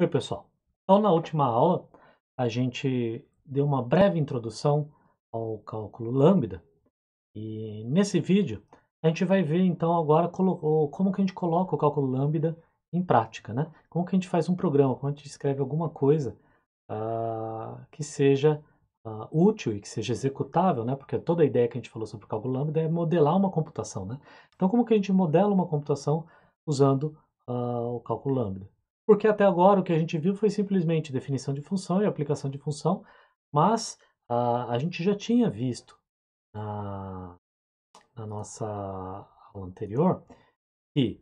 Oi, pessoal. Então, na última aula, a gente deu uma breve introdução ao cálculo lambda. E nesse vídeo, a gente vai ver, então, agora como que a gente coloca o cálculo lambda em prática, né? Como que a gente faz um programa, como a gente escreve alguma coisa uh, que seja uh, útil e que seja executável, né? Porque toda a ideia que a gente falou sobre o cálculo lambda é modelar uma computação, né? Então, como que a gente modela uma computação usando uh, o cálculo lambda? porque até agora o que a gente viu foi simplesmente definição de função e aplicação de função, mas ah, a gente já tinha visto na, na nossa aula anterior que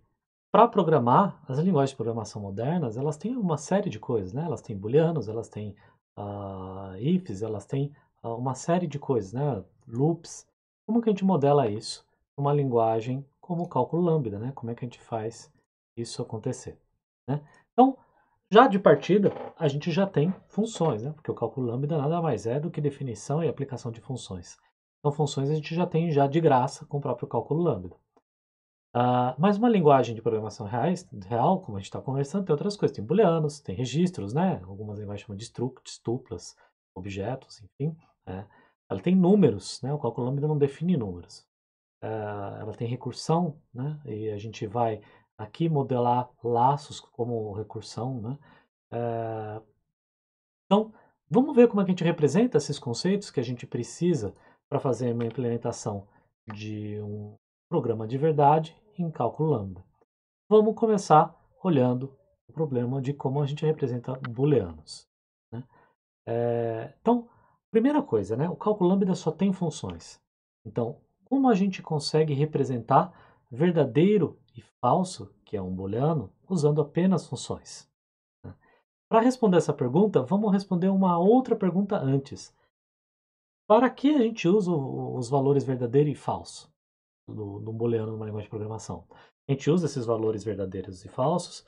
para programar, as linguagens de programação modernas, elas têm uma série de coisas, né? Elas têm booleanos, elas têm ah, ifs, elas têm ah, uma série de coisas, né? Loops. Como que a gente modela isso numa linguagem como o cálculo lambda, né? Como é que a gente faz isso acontecer, né? Então, já de partida, a gente já tem funções, né? porque o cálculo lambda nada mais é do que definição e aplicação de funções. Então, funções a gente já tem já de graça com o próprio cálculo lambda. Uh, mas uma linguagem de programação reais, real, como a gente está conversando, tem outras coisas. Tem booleanos, tem registros, né? Algumas linguagens chamam de structs, tuplas, objetos, enfim. Né? Ela tem números, né? O cálculo lambda não define números. Uh, ela tem recursão, né? E a gente vai aqui modelar laços como recursão, né? É... Então, vamos ver como é que a gente representa esses conceitos que a gente precisa para fazer uma implementação de um programa de verdade em cálculo lambda. Vamos começar olhando o problema de como a gente representa booleanos. Né? É... Então, primeira coisa, né? o cálculo lambda só tem funções. Então, como a gente consegue representar verdadeiro e falso, que é um booleano, usando apenas funções. Né? Para responder essa pergunta, vamos responder uma outra pergunta antes. Para que a gente usa os valores verdadeiro e falso do, booleano numa linguagem de programação? A gente usa esses valores verdadeiros e falsos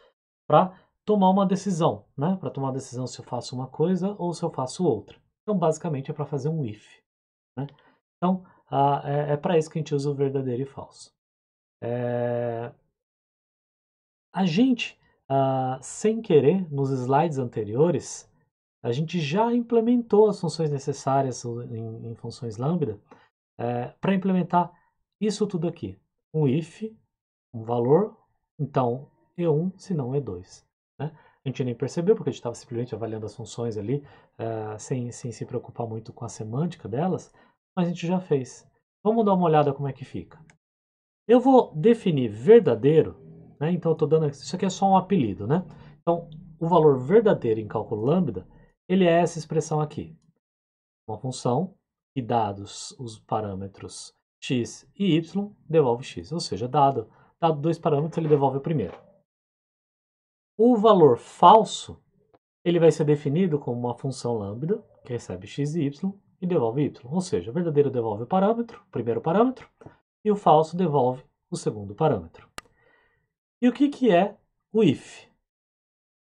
para tomar uma decisão, né? Para tomar a decisão se eu faço uma coisa ou se eu faço outra. Então, basicamente, é para fazer um if. Né? Então, ah, é, é para isso que a gente usa o verdadeiro e falso. É... A gente, ah, sem querer, nos slides anteriores, a gente já implementou as funções necessárias em, em funções lambda é, eh, para implementar isso tudo aqui. Um if, um valor, então E1, se não E2. Né? A gente nem percebeu, porque a gente estava simplesmente avaliando as funções ali, eh, sem, sem se preocupar muito com a semântica delas, mas a gente já fez. Vamos dar uma olhada como é que fica. Eu vou definir verdadeiro, né? então estou dando isso aqui é só um apelido, né? Então o valor verdadeiro em cálculo lambda ele é essa expressão aqui, uma função que dados os parâmetros x e y devolve x, ou seja, dado dado dois parâmetros ele devolve o primeiro. O valor falso ele vai ser definido como uma função lambda que recebe x e y e devolve y, ou seja, verdadeiro devolve o parâmetro, o primeiro parâmetro, e o falso devolve o segundo parâmetro. E o que, que é o if?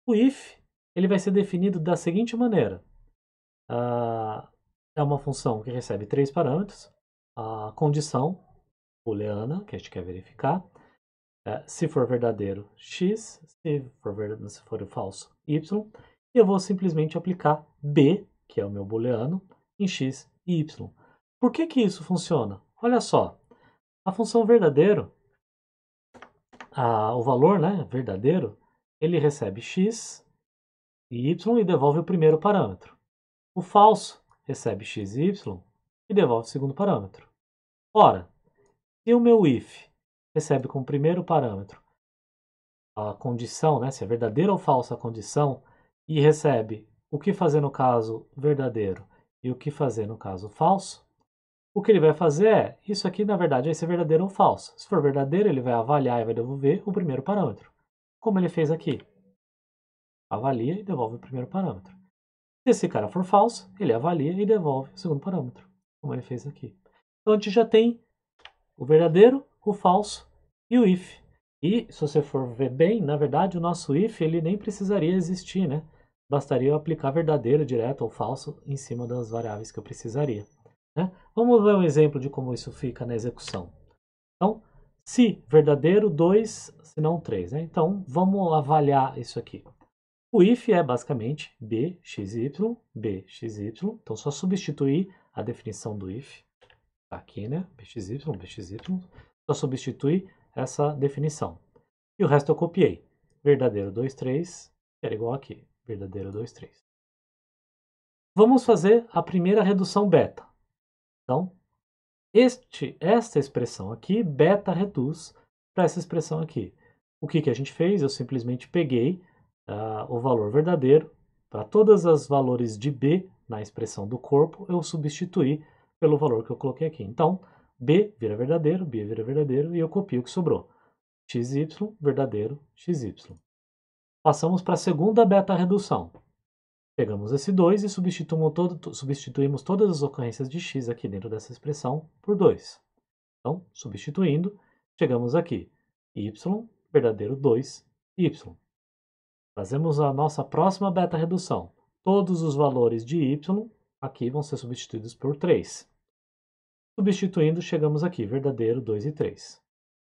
O if ele vai ser definido da seguinte maneira. Ah, é uma função que recebe três parâmetros, a condição booleana, que a gente quer verificar, é, se for verdadeiro, x, se for, verdadeiro, se for falso, y, e eu vou simplesmente aplicar b, que é o meu booleano, em x e y. Por que, que isso funciona? Olha só, a função verdadeiro, a, o valor né, verdadeiro, ele recebe x e y e devolve o primeiro parâmetro. O falso recebe x e y e devolve o segundo parâmetro. Ora, se o meu if recebe como primeiro parâmetro a condição, né, se é verdadeira ou falsa a condição, e recebe o que fazer no caso verdadeiro e o que fazer no caso falso, o que ele vai fazer é, isso aqui na verdade vai ser verdadeiro ou falso. Se for verdadeiro, ele vai avaliar e vai devolver o primeiro parâmetro. Como ele fez aqui. Avalia e devolve o primeiro parâmetro. Se esse cara for falso, ele avalia e devolve o segundo parâmetro. Como ele fez aqui. Então a gente já tem o verdadeiro, o falso e o if. E se você for ver bem, na verdade o nosso if ele nem precisaria existir, né? Bastaria eu aplicar verdadeiro direto ou falso em cima das variáveis que eu precisaria. Né? Vamos ver um exemplo de como isso fica na execução. Então, se verdadeiro, 2, se não 3. Né? Então, vamos avaliar isso aqui. O if é basicamente b, x, y, b, x, y. Então, só substituir a definição do if. Tá aqui, né? b, x, y, b, x, y. Só substituir essa definição. E o resto eu copiei. Verdadeiro 2, 3, que era igual aqui. Verdadeiro 2, 3. Vamos fazer a primeira redução beta. Então, este, esta expressão aqui, beta reduz para essa expressão aqui. O que, que a gente fez? Eu simplesmente peguei uh, o valor verdadeiro para todas as valores de B na expressão do corpo, eu substituí pelo valor que eu coloquei aqui. Então, B vira verdadeiro, B vira verdadeiro, e eu copio o que sobrou. XY, verdadeiro, XY. Passamos para a segunda beta-redução. Pegamos esse 2 e substituímos, todo, substituímos todas as ocorrências de x aqui dentro dessa expressão por 2. Então, substituindo, chegamos aqui. y, verdadeiro 2, y. Fazemos a nossa próxima beta-redução. Todos os valores de y aqui vão ser substituídos por 3. Substituindo, chegamos aqui, verdadeiro 2 e 3.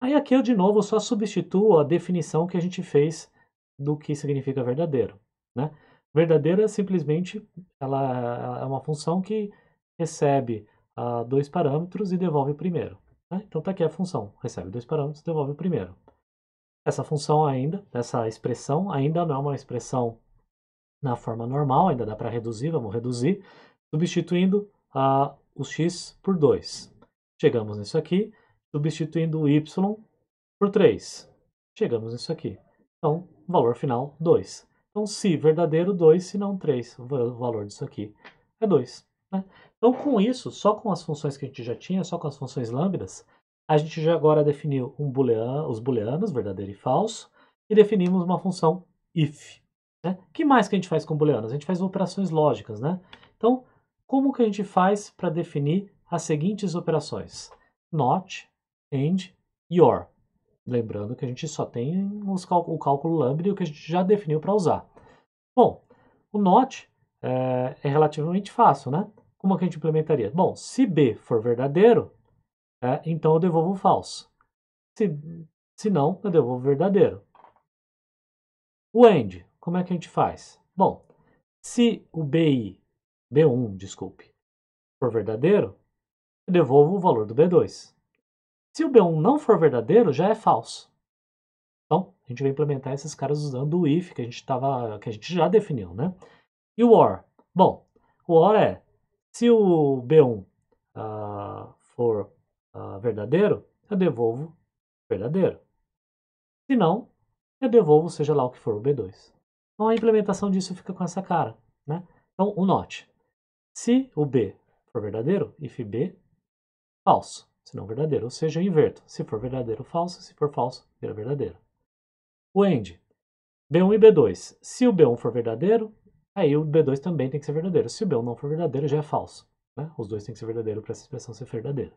Aí aqui eu, de novo, só substituo a definição que a gente fez do que significa verdadeiro, né? Verdadeira simplesmente ela é uma função que recebe uh, dois parâmetros e devolve o primeiro. Né? Então está aqui a função, recebe dois parâmetros, devolve o primeiro. Essa função ainda, essa expressão ainda não é uma expressão na forma normal, ainda dá para reduzir, vamos reduzir, substituindo uh, o x por 2. Chegamos nisso aqui, substituindo o y por 3. Chegamos nisso aqui. Então, valor final 2. Então, se verdadeiro, 2, se não 3. O valor disso aqui é 2. Né? Então, com isso, só com as funções que a gente já tinha, só com as funções lambdas, a gente já agora definiu um booleano, os booleanos, verdadeiro e falso, e definimos uma função if. Né? que mais que a gente faz com booleanos? A gente faz operações lógicas, né? Então, como que a gente faz para definir as seguintes operações? Not, and, or? Lembrando que a gente só tem o cálculo lambda e o que a gente já definiu para usar. Bom, o not é, eh, é, relativamente fácil, né? Como é que a gente implementaria? Bom, se B for verdadeiro, é, então eu devolvo falso. Se, se não, eu devolvo verdadeiro. O AND, como é que a gente faz? Bom, se o BI, B1, desculpe, for verdadeiro, eu devolvo o valor do B2. Se o B1 não for verdadeiro, já é falso. Então, a gente vai implementar esses caras usando o if que a gente, tava, que a gente já definiu, né? E o OR? Bom, o OR é, se o B1 uh, ah, for uh, verdadeiro, eu devolvo verdadeiro. Se não, eu devolvo seja lá o que for o B2. Então a implementação disso fica com essa cara, né? Então, o not. Se o B for verdadeiro, if B, falso se não verdadeiro. Ou seja, eu inverto. Se for verdadeiro, falso. Se for falso, vira verdadeiro. O AND. B1 e B2. Se o B1 for verdadeiro, aí o B2 também tem que ser verdadeiro. Se o B1 não for verdadeiro, já é falso. Né? Os dois têm que ser verdadeiro para essa expressão ser verdadeira.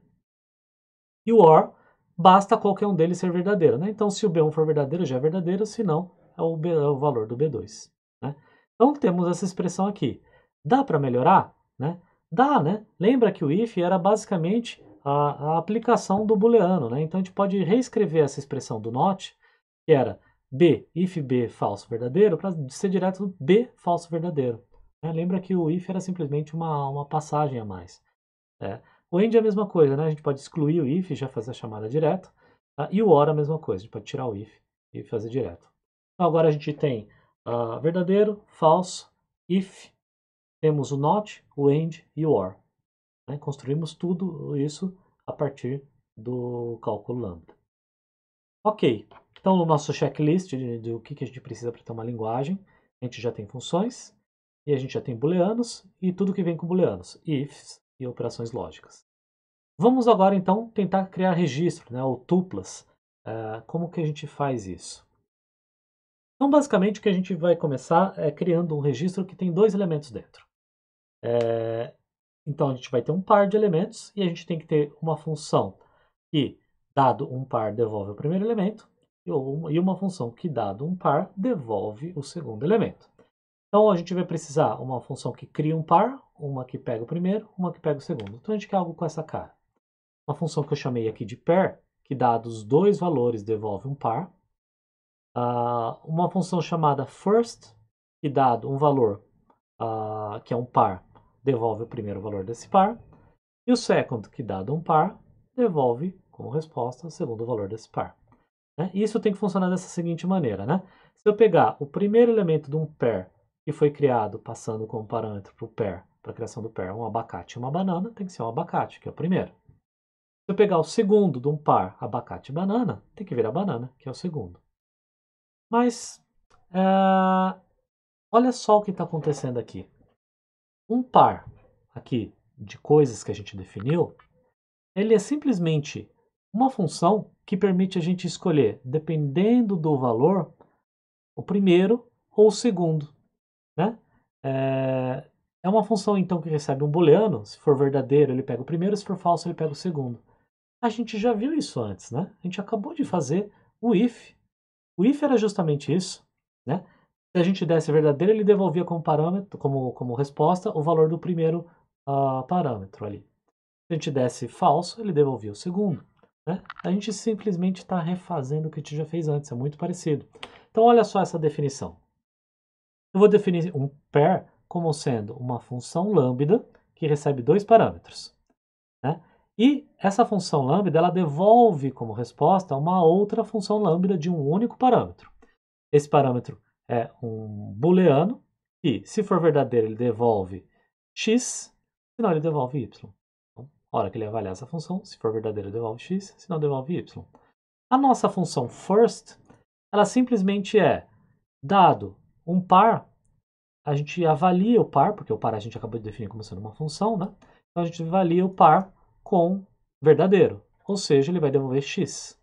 E o OR, basta qualquer um deles ser verdadeiro. Né? Então, se o B1 for verdadeiro, já é verdadeiro. Se não, é o, B, é o valor do B2. Né? Então, temos essa expressão aqui. Dá para melhorar? Né? Dá, né? Lembra que o if era basicamente a, a aplicação do booleano, né? Então a gente pode reescrever essa expressão do not, que era B, if B falso verdadeiro, para ser direto B falso verdadeiro. Né? Lembra que o if era simplesmente uma, uma passagem a mais. Né? O end é a mesma coisa, né? A gente pode excluir o if e já fazer a chamada direta. Tá? E o or é a mesma coisa, a gente pode tirar o if e fazer direto. Então, agora a gente tem uh, verdadeiro, falso, if, temos o not, o end e o or. Né? Construímos tudo isso a partir do cálculo lambda. Ok, então no nosso checklist do que, a gente precisa para ter uma linguagem, a gente já tem funções, e a gente já tem booleanos, e tudo que vem com booleanos, ifs e operações lógicas. Vamos agora então tentar criar registro, né, ou tuplas. Uh, como que a gente faz isso? Então basicamente o que a gente vai começar é criando um registro que tem dois elementos dentro. É, então a gente vai ter um par de elementos e a gente tem que ter uma função que, dado um par, devolve o primeiro elemento e uma função que, dado um par, devolve o segundo elemento. Então a gente vai precisar uma função que cria um par, uma que pega o primeiro, uma que pega o segundo. Então a gente quer algo com essa cara. Uma função que eu chamei aqui de pair, que dados dois valores devolve um par. Uh, uma função chamada first, que dado um valor uh, que é um par, devolve o primeiro valor desse par, e o second, que dado um par, devolve como resposta o segundo valor desse par. Né? Isso tem que funcionar dessa seguinte maneira, né? Se eu pegar o primeiro elemento de um pair que foi criado passando como parâmetro para o pair, para a criação do pair, um abacate e uma banana, tem que ser um abacate, que é o primeiro. Se eu pegar o segundo de um par abacate e banana, tem que vir a banana, que é o segundo. Mas, é... olha só o que está acontecendo aqui um par aqui de coisas que a gente definiu, ele é simplesmente uma função que permite a gente escolher, dependendo do valor, o primeiro ou o segundo. Né? É, é uma função então que recebe um booleano, se for verdadeiro ele pega o primeiro, se for falso ele pega o segundo. A gente já viu isso antes, né? A gente acabou de fazer o if. O if era justamente isso, né? Se a gente desse verdadeiro, ele devolvia como parâmetro, como, como resposta, o valor do primeiro uh, parâmetro ali. Se a gente desse falso, ele devolvia o segundo. Né? A gente simplesmente está refazendo o que a gente já fez antes, é muito parecido. Então, olha só essa definição. Eu vou definir um pair como sendo uma função lambda que recebe dois parâmetros. Né? E essa função lambda ela devolve como resposta uma outra função lambda de um único parâmetro. Esse parâmetro é um booleano e, se for verdadeiro, ele devolve x, senão ele devolve y. Então, a hora que ele avaliar essa função, se for verdadeiro, ele devolve x, senão devolve y. A nossa função first, ela simplesmente é, dado um par, a gente avalia o par, porque o par a gente acabou de definir como sendo uma função, né? Então a gente avalia o par com verdadeiro, ou seja, ele vai devolver x.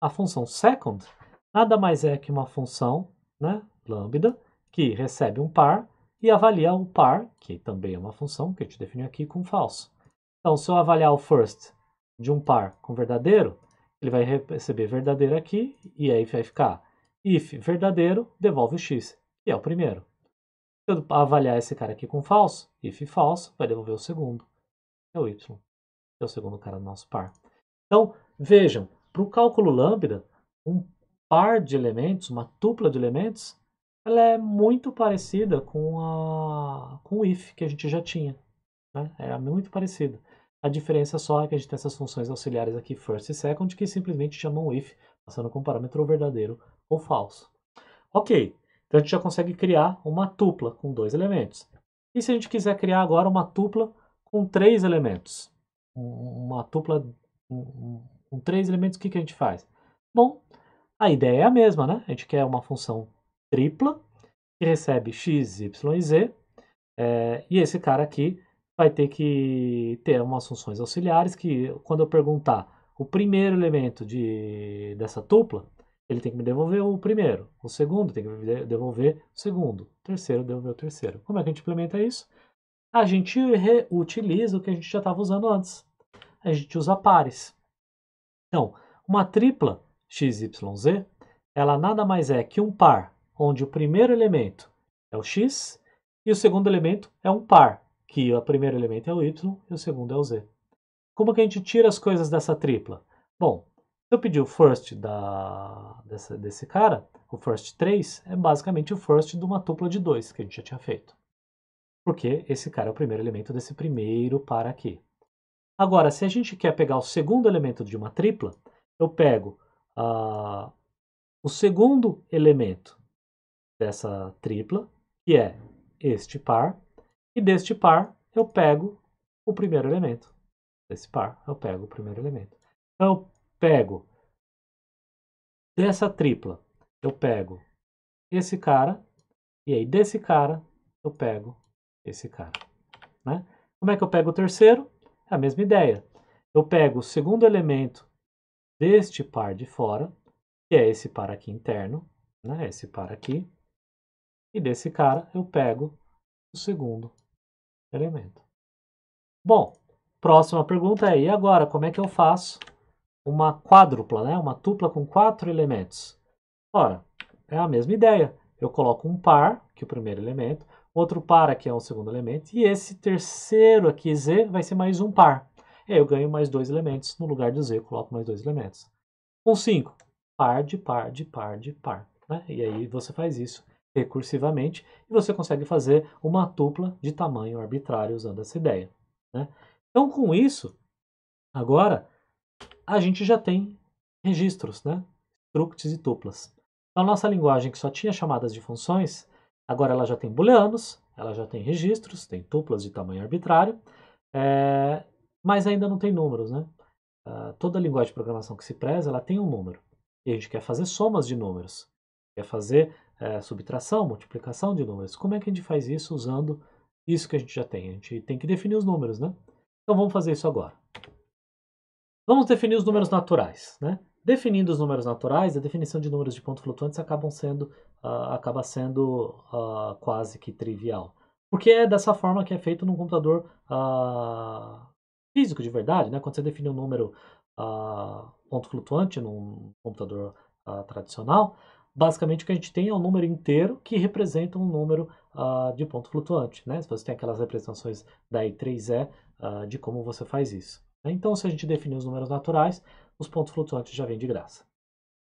A função second, nada mais é que uma função, né, lambda, que recebe um par e avalia o par, que também é uma função que a gente definiu aqui com falso. Então, se eu avaliar o first de um par com verdadeiro, ele vai receber verdadeiro aqui, e aí vai ficar if verdadeiro devolve o x, que é o primeiro. Se eu avaliar esse cara aqui com falso, if falso vai devolver o segundo, que é o y, que é o segundo cara do nosso par. Então, vejam, para o cálculo lambda, um par de elementos, uma tupla de elementos, ela é muito parecida com, a, com o if que a gente já tinha. Né? É muito parecida. A diferença só é que a gente tem essas funções auxiliares aqui, first e second, que simplesmente chamam if, passando com parâmetro verdadeiro ou falso. Ok, então a gente já consegue criar uma tupla com dois elementos. E se a gente quiser criar agora uma tupla com três elementos? Uma tupla com um, um, um, três elementos, o que, que a gente faz? Bom, a ideia é a mesma, né? A gente quer uma função tripla que recebe x, y e z. É, e esse cara aqui vai ter que ter umas funções auxiliares que, quando eu perguntar o primeiro elemento de, dessa tupla, ele tem que me devolver o primeiro, o segundo tem que me devolver o segundo, o terceiro devolver o terceiro. Como é que a gente implementa isso? A gente reutiliza o que a gente já estava usando antes. A gente usa pares. Então, uma tripla XYZ, ela nada mais é que um par onde o primeiro elemento é o x e o segundo elemento é um par, que o primeiro elemento é o y e o segundo é o z. Como que a gente tira as coisas dessa tripla? Bom, se eu pedir o first da, dessa, desse cara, o first 3 é basicamente o first de uma tupla de 2 que a gente já tinha feito. Porque esse cara é o primeiro elemento desse primeiro par aqui. Agora, se a gente quer pegar o segundo elemento de uma tripla, eu pego ah, o segundo elemento dessa tripla, que é este par, e deste par eu pego o primeiro elemento. Desse par eu pego o primeiro elemento. Então eu pego dessa tripla, eu pego esse cara, e aí desse cara eu pego esse cara. Né? Como é que eu pego o terceiro? É a mesma ideia. Eu pego o segundo elemento deste par de fora, que é esse par aqui interno, né? Esse par aqui. E desse cara eu pego o segundo elemento. Bom, próxima pergunta é, e agora, como é que eu faço uma quádrupla, né? Uma tupla com quatro elementos? Ora, é a mesma ideia. Eu coloco um par, que é o primeiro elemento, outro par aqui é um segundo elemento, e esse terceiro aqui, Z, vai ser mais um par. E aí eu ganho mais dois elementos. No lugar do Z, eu coloco mais dois elementos. Com 5, par de par de par de par. Né? E aí você faz isso recursivamente e você consegue fazer uma tupla de tamanho arbitrário usando essa ideia. Né? Então, com isso, agora a gente já tem registros, né? structs e tuplas. Então, a nossa linguagem que só tinha chamadas de funções, agora ela já tem booleanos, ela já tem registros, tem tuplas de tamanho arbitrário, é, mas ainda não tem números, né? Uh, toda linguagem de programação que se preza, ela tem um número. E a gente quer fazer somas de números, quer fazer é, subtração, multiplicação de números. Como é que a gente faz isso usando isso que a gente já tem? A gente tem que definir os números, né? Então vamos fazer isso agora. Vamos definir os números naturais, né? Definindo os números naturais, a definição de números de ponto flutuantes acabam sendo, uh, acaba sendo uh, quase que trivial. Porque é dessa forma que é feito num computador uh, físico de verdade, né? Quando você define um número uh, ponto flutuante num computador uh, tradicional, basicamente o que a gente tem é um número inteiro que representa um número uh, de ponto flutuante, né? Se você tem aquelas representações da E3E de como você faz isso. Né? Então, se a gente definir os números naturais, os pontos flutuantes já vêm de graça.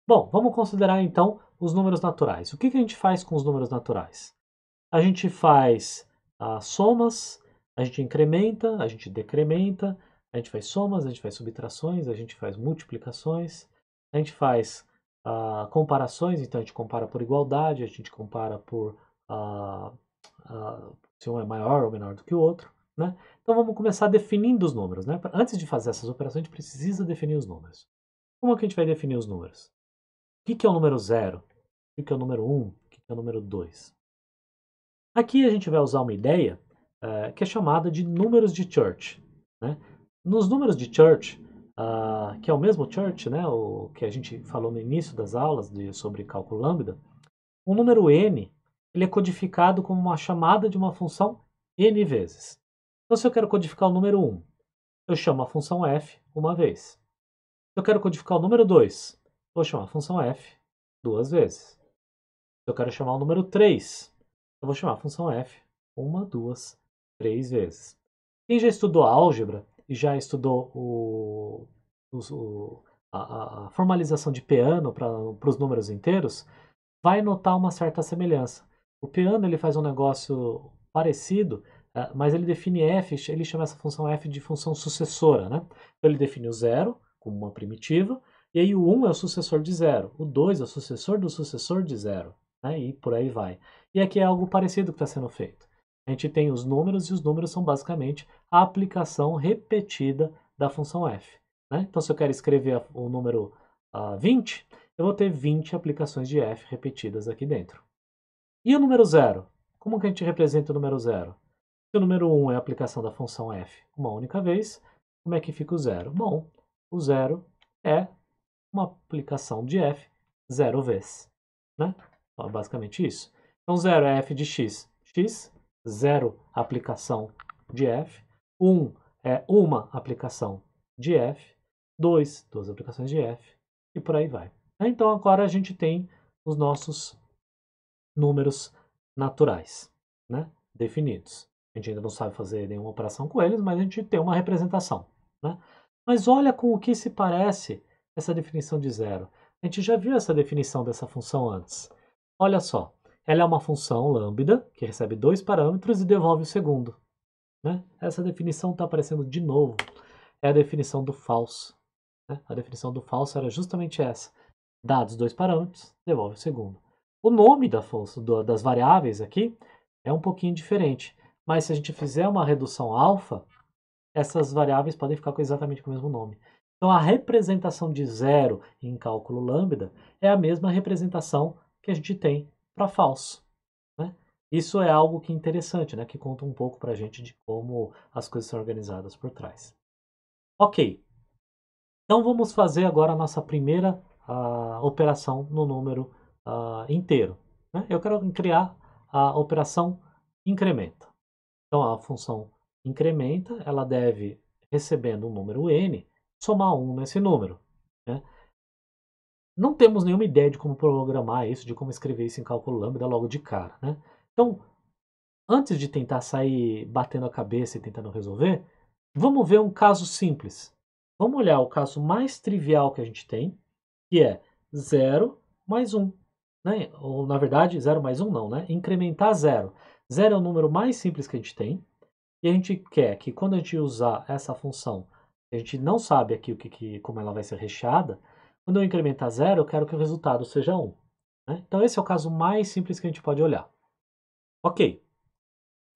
Bom, vamos considerar então os números naturais. O que, que a gente faz com os números naturais? A gente faz somas, a gente incrementa, a gente decrementa, a gente faz somas, a gente faz subtrações, a gente faz multiplicações, a gente faz uh, comparações, então a gente compara por igualdade, a gente compara por uh, uh, se um é maior ou menor do que o outro. Né? Então vamos começar definindo os números. Né? Antes de fazer essas operações, a gente precisa definir os números. Como é que a gente vai definir os números? O que é o número 0? O que é o número 1? Um? O que é o número 2? Aqui a gente vai usar uma ideia é, que é chamada de números de Church. Né? Nos números de Church, uh, que é o mesmo Church, né, o que a gente falou no início das aulas de, sobre cálculo lambda, o número n ele é codificado como uma chamada de uma função n vezes. Então, se eu quero codificar o número 1, eu chamo a função f uma vez. Se eu quero codificar o número 2, vou chamar a função f duas vezes. Se eu quero chamar o número 3, eu vou chamar a função f uma, duas três vezes. Quem já estudou álgebra e já estudou o, o a, a, formalização de Peano para os números inteiros, vai notar uma certa semelhança. O Peano ele faz um negócio parecido, é, mas ele define f, ele chama essa função f de função sucessora. Né? Então, ele define o zero como uma primitiva, e aí o 1 é o sucessor de zero, o 2 é o sucessor do sucessor de zero, né? e por aí vai. E aqui é algo parecido que está sendo feito. A gente tem os números e os números são basicamente a aplicação repetida da função f. Né? Então, se eu quero escrever o número uh, 20, eu vou ter 20 aplicações de f repetidas aqui dentro. E o número zero? Como que a gente representa o número zero? Se o número 1 um é a aplicação da função f uma única vez, como é que fica o zero? Bom, o zero é uma aplicação de f zero vezes. Né? Então, é basicamente isso. Então, zero é f de x, x, zero aplicação de F, 1 um é uma aplicação de F, 2, duas aplicações de F, e por aí vai. Né? Então agora a gente tem os nossos números naturais, né? definidos. A gente ainda não sabe fazer nenhuma operação com eles, mas a gente tem uma representação. Né? Mas olha com o que se parece essa definição de zero. A gente já viu essa definição dessa função antes. Olha só, ela é uma função lambda, que recebe dois parâmetros e devolve o segundo. Né? Essa definição está aparecendo de novo. É a definição do falso. Né? A definição do falso era justamente essa. Dados dois parâmetros, devolve o segundo. O nome da, do, das variáveis aqui é um pouquinho diferente. Mas se a gente fizer uma redução alfa, essas variáveis podem ficar com exatamente com o mesmo nome. Então a representação de zero em cálculo lambda é a mesma representação que a gente tem para falso. Né? Isso é algo que é interessante, né? que conta um pouco para a gente de como as coisas são organizadas por trás. Ok, então vamos fazer agora a nossa primeira uh, operação no número uh, inteiro. Né? Eu quero criar a operação incrementa. Então a função incrementa, ela deve, recebendo um número n, somar 1 nesse número. Né? Não temos nenhuma ideia de como programar isso, de como escrever isso em cálculo lambda logo de cara, né? Então, antes de tentar sair batendo a cabeça e tentando resolver, vamos ver um caso simples. Vamos olhar o caso mais trivial que a gente tem, que é 0 mais 1. Um, né? Ou, na verdade, 0 mais 1 um, não, né? Incrementar 0. 0 é o número mais simples que a gente tem, e a gente quer que quando a gente usar essa função, a gente não sabe aqui o que, que como ela vai ser recheada, quando eu incrementar zero, eu quero que o resultado seja 1. Né? Então, esse é o caso mais simples que a gente pode olhar. Ok.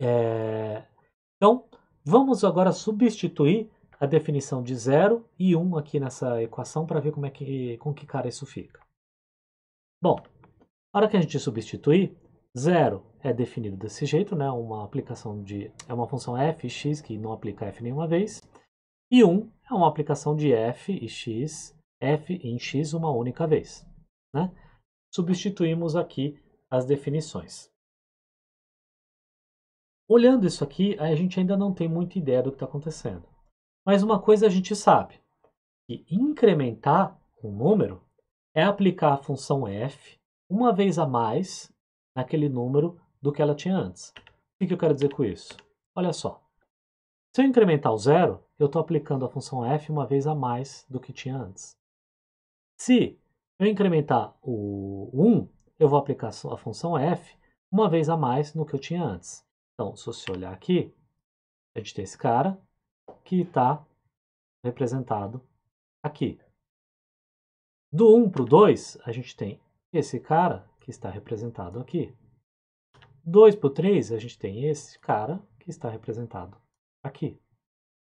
É... Então, vamos agora substituir a definição de 0 e 1 um aqui nessa equação para ver como é que, com que cara isso fica. Bom, na hora que a gente substituir, 0 é definido desse jeito, né? uma aplicação de, é uma função f e x que não aplica f nenhuma vez, e 1 um é uma aplicação de f e x f em x uma única vez. Né? Substituímos aqui as definições. Olhando isso aqui, a gente ainda não tem muita ideia do que está acontecendo. Mas uma coisa a gente sabe, que incrementar um número é aplicar a função f uma vez a mais naquele número do que ela tinha antes. O que eu quero dizer com isso? Olha só. Se eu incrementar o zero, eu estou aplicando a função f uma vez a mais do que tinha antes. Se eu incrementar o 1, eu vou aplicar a função f uma vez a mais no que eu tinha antes. Então, se você olhar aqui, a gente tem esse cara que está representado aqui. Do 1 para o 2, a gente tem esse cara que está representado aqui. 2 para o 3, a gente tem esse cara que está representado aqui.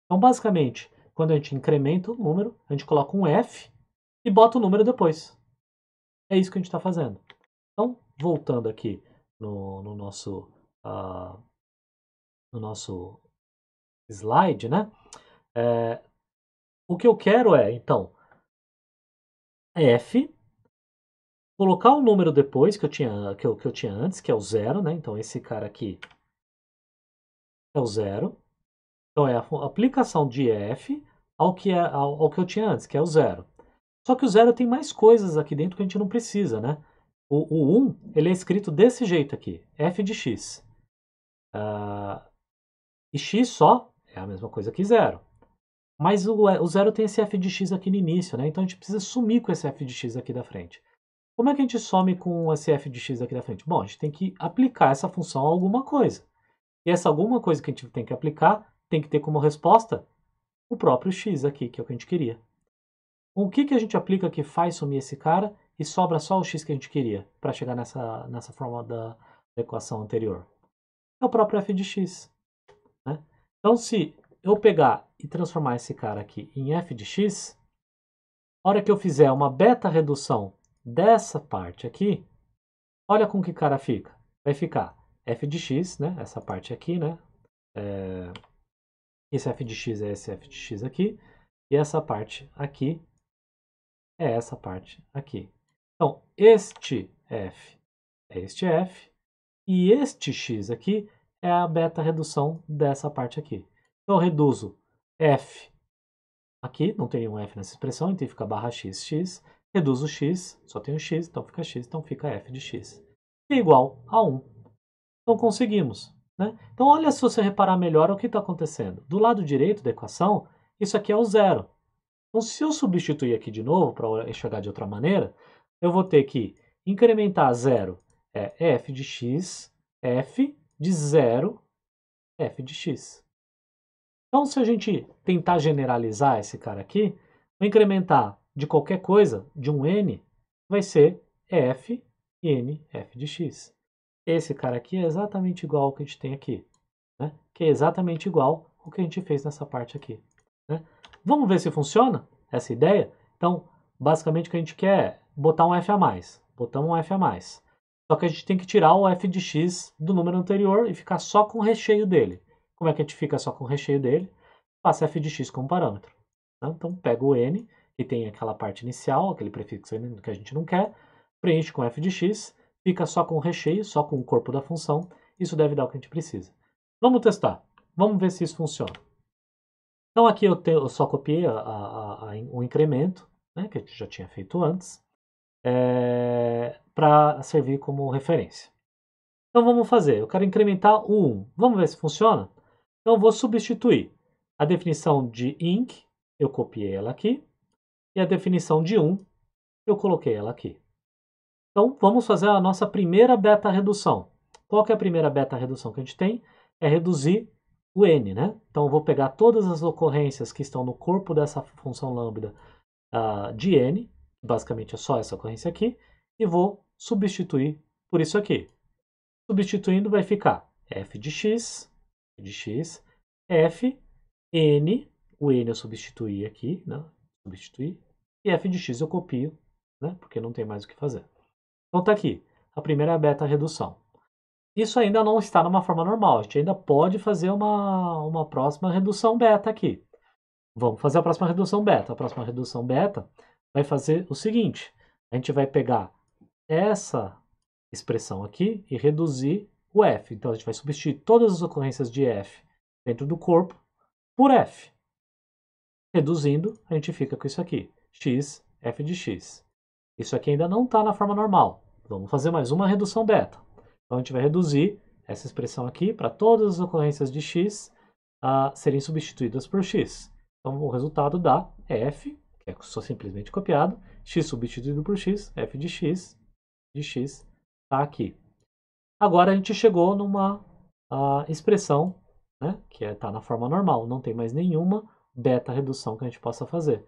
Então, basicamente, quando a gente incrementa o número, a gente coloca um f e bota o número depois. É isso que a gente está fazendo. Então, voltando aqui no, no nosso, uh, no nosso slide, né? É, o que eu quero é, então, f, colocar o número depois que eu tinha, que eu, que eu tinha antes, que é o zero, né? Então, esse cara aqui é o zero. Então, é a aplicação de f ao que, é, ao, ao que eu tinha antes, que é o zero. Só que o zero tem mais coisas aqui dentro que a gente não precisa, né? O, o 1, um, ele é escrito desse jeito aqui, f de x. Uh, e x só é a mesma coisa que zero. Mas o, é, o zero tem esse f de x aqui no início, né? Então a gente precisa sumir com esse f de x aqui da frente. Como é que a gente some com esse f de x aqui da frente? Bom, a gente tem que aplicar essa função a alguma coisa. E essa alguma coisa que a gente tem que aplicar tem que ter como resposta o próprio x aqui, que é o que a gente queria. O que, que a gente aplica que faz sumir esse cara e sobra só o x que a gente queria para chegar nessa, nessa forma da, da equação anterior? É o próprio f de x. Né? Então, se eu pegar e transformar esse cara aqui em f de x, a hora que eu fizer uma beta redução dessa parte aqui, olha com que cara fica. Vai ficar f de x, né? essa parte aqui, né? É... esse f de x é esse f de x aqui, e essa parte aqui é essa parte aqui. Então, este f é este f, e este x aqui é a beta redução dessa parte aqui. Então, eu reduzo f aqui, não tem um f nessa expressão, então fica barra x, x, reduzo x, só tem um x, então fica x, então fica f de x, é igual a 1. Então, conseguimos. Né? Então, olha se você reparar melhor o que está acontecendo. Do lado direito da equação, isso aqui é o zero. Então, se eu substituir aqui de novo para enxergar eh, de outra maneira, eu vou ter que incrementar zero é f de x, f de zero, f de x. Então, se a gente tentar generalizar esse cara aqui, incrementar de qualquer coisa, de um n, vai ser f n f de x. Esse cara aqui é exatamente igual ao que a gente tem aqui, né? que é exatamente igual ao que a gente fez nessa parte aqui. Né? Vamos ver se funciona essa ideia? Então, basicamente o que a gente quer é botar um f a mais. Botamos um f a mais. Só que a gente tem que tirar o f de x do número anterior e ficar só com o recheio dele. Como é que a gente fica só com o recheio dele? Passa f de x como parâmetro. Né? Então, pega o n, que tem aquela parte inicial, aquele prefixo que a gente não quer, preenche com f de x, fica só com o recheio, só com o corpo da função. Isso deve dar o que a gente precisa. Vamos testar. Vamos ver se isso funciona. Então aqui eu, te, eu só copiei a, a, a, o incremento, né, que eu já tinha feito antes, é, para servir como referência. Então vamos fazer, eu quero incrementar o 1. Vamos ver se funciona? Então eu vou substituir a definição de inc, eu copiei ela aqui, e a definição de 1, eu coloquei ela aqui. Então vamos fazer a nossa primeira beta redução. Qual é a primeira beta redução que a gente tem? É reduzir o n, né? Então eu vou pegar todas as ocorrências que estão no corpo dessa função lambda uh, de n, que basicamente é só essa ocorrência aqui, e vou substituir por isso aqui. Substituindo vai ficar f de x, de x, f, n, o n eu substituí aqui, né? substituir, e f de x eu copio, né? porque não tem mais o que fazer. Então tá aqui, a primeira é beta redução. Isso ainda não está numa forma normal, a gente ainda pode fazer uma, uma próxima redução beta aqui. Vamos fazer a próxima redução beta. A próxima redução beta vai fazer o seguinte, a gente vai pegar essa expressão aqui e reduzir o f. Então, a gente vai substituir todas as ocorrências de f dentro do corpo por f. Reduzindo, a gente fica com isso aqui, x, f de x. Isso aqui ainda não está na forma normal. Vamos fazer mais uma redução beta. Então a gente vai reduzir essa expressão aqui para todas as ocorrências de x serem substituídas por x. Então o resultado dá é f, que é só simplesmente copiado, x substituído por x, f de x, de x está aqui. Agora a gente chegou numa expressão né, que está é, tá na forma normal, não tem mais nenhuma beta redução que a gente possa fazer.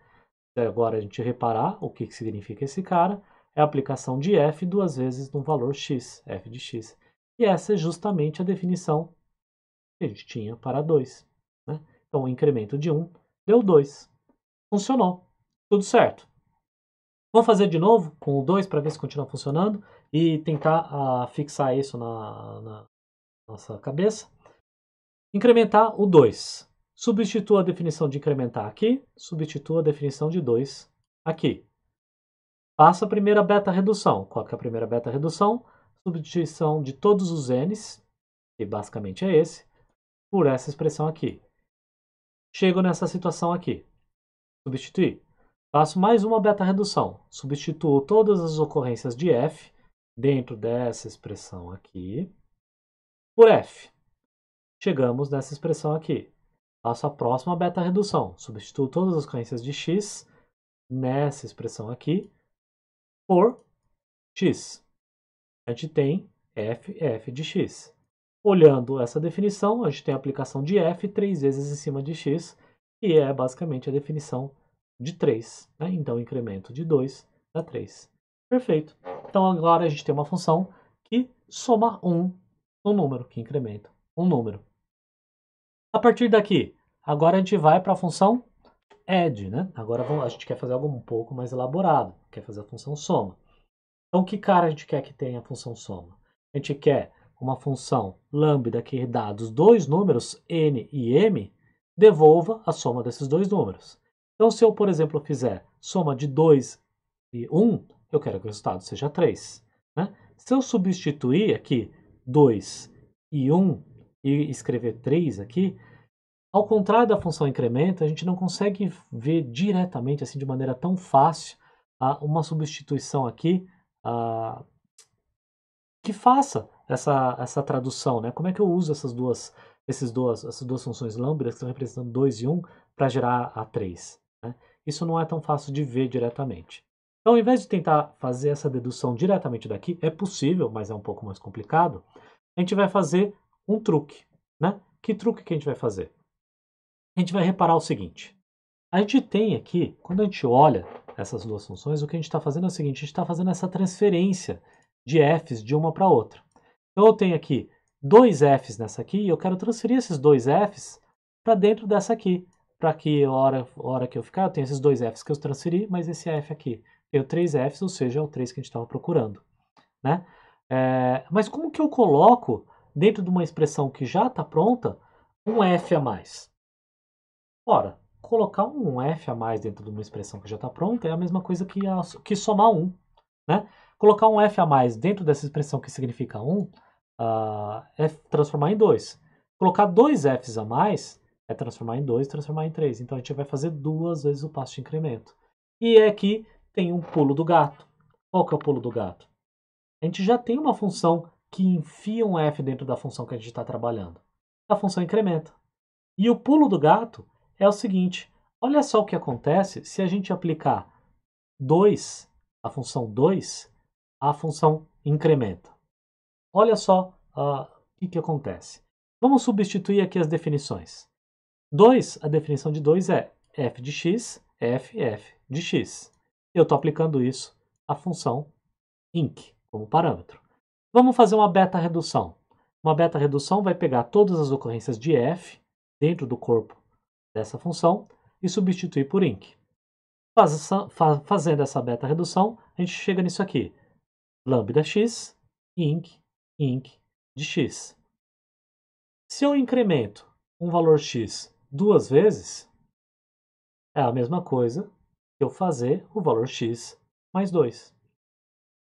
Agora a gente reparar o que, que significa esse cara, é a aplicação de f duas vezes no valor x, f de x. E essa é justamente a definição que a gente tinha para 2. Né? Então, o incremento de 1 deu 2. Funcionou. Tudo certo. Vou fazer de novo com o 2 para ver se continua funcionando e tentar ah, fixar isso na, na nossa cabeça. Incrementar o 2. Substitua a definição de incrementar aqui, substitua a definição de 2 aqui faço a primeira beta-redução. Qual que é a primeira beta-redução? Substituição de todos os n's, que basicamente é esse, por essa expressão aqui. Chego nessa situação aqui. Substituir. Faço mais uma beta-redução. Substituo todas as ocorrências de f dentro dessa expressão aqui por f. Chegamos nessa expressão aqui. Faço a próxima beta-redução. Substituo todas as ocorrências de x nessa expressão aqui por x. A gente tem f, f de x. Olhando essa definição, a gente tem a aplicação de f três vezes em cima de x, que é basicamente a definição de 3. Né? Então, incremento de 2 dá 3. Perfeito. Então, agora a gente tem uma função que soma 1 no número, que incrementa um número. A partir daqui, agora a gente vai para a função add, né? Agora vamos, a gente quer fazer algo um pouco mais elaborado, quer fazer a função soma. Então, que cara a gente quer que tenha a função soma? A gente quer uma função lambda que dá dos dois números n e m, devolva a soma desses dois números. Então, se eu, por exemplo, fizer soma de 2 e 1, um, eu quero que o resultado seja 3. Né? Se eu substituir aqui 2 e 1 um, e escrever 3 aqui, ao contrário da função incremento, a gente não consegue ver diretamente, assim, de maneira tão fácil, ah, uma substituição aqui uh, que faça essa, essa tradução, né? Como é que eu uso essas duas, esses duas, essas duas funções lambda, que estão representando 2 e 1, um, para gerar a 3? Né? Isso não é tão fácil de ver diretamente. Então, ao invés de tentar fazer essa dedução diretamente daqui, é possível, mas é um pouco mais complicado, a gente vai fazer um truque, né? Que truque que a gente vai fazer? a gente vai reparar o seguinte. A gente tem aqui, quando a gente olha essas duas funções, o que a gente está fazendo é o seguinte, a gente está fazendo essa transferência de f's de uma para outra. Então eu tenho aqui dois f's nessa aqui e eu quero transferir esses dois f's para dentro dessa aqui, para que a hora, hora que eu ficar eu tenho esses dois f's que eu transferi, mas esse f aqui tenho três f's, ou seja, é o 3 que a gente estava procurando. Né? É, mas como que eu coloco dentro de uma expressão que já está pronta um f a mais? Ora, colocar um f a mais dentro de uma expressão que já está pronta é a mesma coisa que, a, que somar 1. Um, né? Colocar um f a mais dentro dessa expressão que significa 1 um, uh, é transformar em 2. Colocar dois f's a mais é transformar em 2, transformar em 3. Então a gente vai fazer duas vezes o passo de incremento. E é que tem um pulo do gato. Qual que é o pulo do gato? A gente já tem uma função que enfia um f dentro da função que a gente está trabalhando. A função incrementa. E o pulo do gato é o seguinte: olha só o que acontece se a gente aplicar 2, a função 2, à função incrementa. Olha só ah, o uh, que, que acontece. Vamos substituir aqui as definições. 2, a definição de 2 é f de x, f, f de x. Eu estou aplicando isso à função inc como parâmetro. Vamos fazer uma beta redução. Uma beta redução vai pegar todas as ocorrências de f dentro do corpo dessa função e substituir por inc. Fazendo essa beta redução, a gente chega nisso aqui. Lambda x, inc, inc de x. Se eu incremento um valor x duas vezes, é a mesma coisa que eu fazer o valor x mais 2.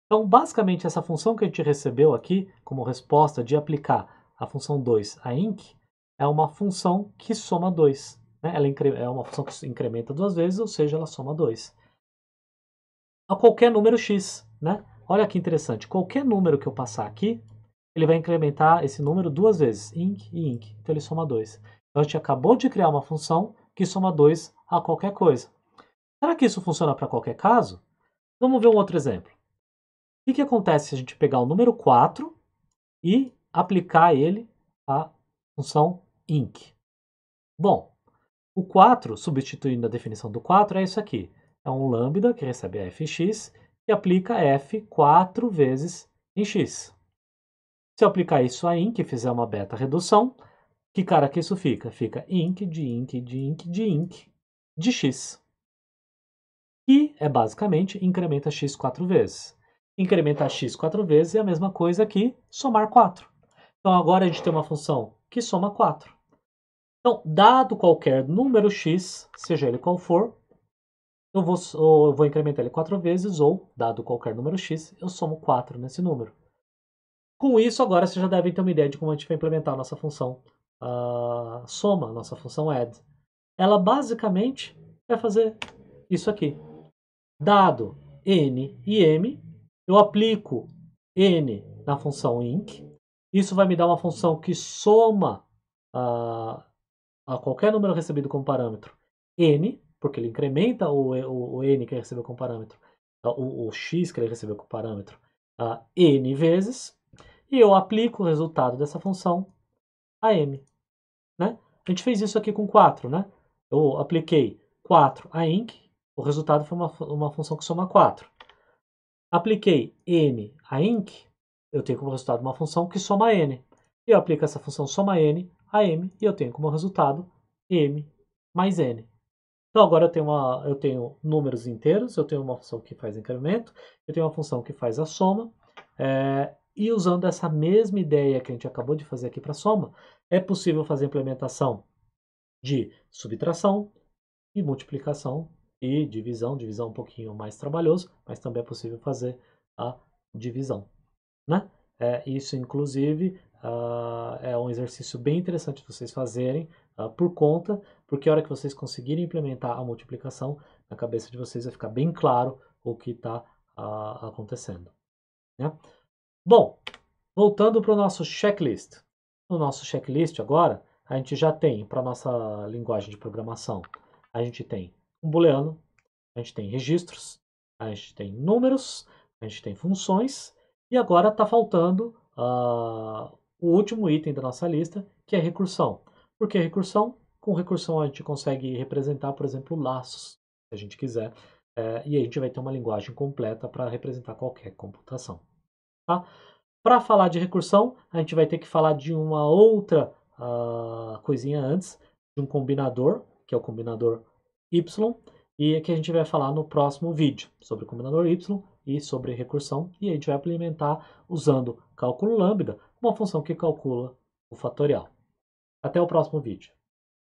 Então, basicamente, essa função que a gente recebeu aqui, como resposta de aplicar a função 2 a inc, é uma função que soma 2. Né? Ela é uma função que se incrementa duas vezes, ou seja, ela soma 2. A qualquer número x, né? Olha que interessante, qualquer número que eu passar aqui, ele vai incrementar esse número duas vezes, inc e inc, então ele soma 2. Então a gente acabou de criar uma função que soma 2 a qualquer coisa. Será que isso funciona para qualquer caso? Vamos ver um outro exemplo. O que, que acontece se a gente pegar o número 4 e aplicar ele à função inc? Bom, o 4, substituindo a definição do 4, é isso aqui. É um lambda que recebe f em x e aplica f 4 vezes em x. Se eu aplicar isso a inc, e fizer uma beta redução, que cara que isso fica? Fica inc de inc de inc de inc de x. E é basicamente incrementa x 4 vezes. Incrementar x 4 vezes é a mesma coisa que somar 4. Então agora a gente tem uma função que soma 4. Então, dado qualquer número x, seja ele qual for, eu vou, eu vou incrementar ele 4 vezes, ou, dado qualquer número x, eu somo 4 nesse número. Com isso, agora vocês já devem ter uma ideia de como a gente vai implementar a nossa função uh, soma, a nossa função add. Ela basicamente vai fazer isso aqui. Dado n e m, eu aplico n na função inc. Isso vai me dar uma função que soma uh, a qualquer número recebido como parâmetro n, porque ele incrementa o, o, o n que ele recebeu como parâmetro, tá? o, o, x que ele recebeu como parâmetro, a tá? n vezes, e eu aplico o resultado dessa função a m. Né? A gente fez isso aqui com 4, né? Eu apliquei 4 a inc, o resultado foi uma, uma função que soma 4. Apliquei n a inc, eu tenho como resultado uma função que soma n. E eu aplico essa função soma n a m e eu tenho como resultado m mais n. Então agora eu tenho, uma, eu tenho números inteiros, eu tenho uma função que faz incremento, eu tenho uma função que faz a soma, é, e usando essa mesma ideia que a gente acabou de fazer aqui para soma, é possível fazer a implementação de subtração e multiplicação e divisão, divisão um pouquinho mais trabalhoso, mas também é possível fazer a divisão, né? É, isso, inclusive, Uh, é um exercício bem interessante vocês fazerem uh, por conta, porque a hora que vocês conseguirem implementar a multiplicação, na cabeça de vocês vai ficar bem claro o que está uh, ah, acontecendo. Né? Bom, voltando para o nosso checklist. No nosso checklist agora, a gente já tem para a nossa linguagem de programação, a gente tem um booleano, a gente tem registros, a gente tem números, a gente tem funções, e agora está faltando o último item da nossa lista, que é recursão. Por que recursão? Com recursão a gente consegue representar, por exemplo, laços, se a gente quiser, é, e a gente vai ter uma linguagem completa para representar qualquer computação. Tá? Para falar de recursão, a gente vai ter que falar de uma outra uh, coisinha antes, de um combinador, que é o combinador Y, e é que a gente vai falar no próximo vídeo sobre o combinador Y e sobre recursão, e a gente vai implementar usando cálculo lambda uma função que calcula o fatorial. Até o próximo vídeo.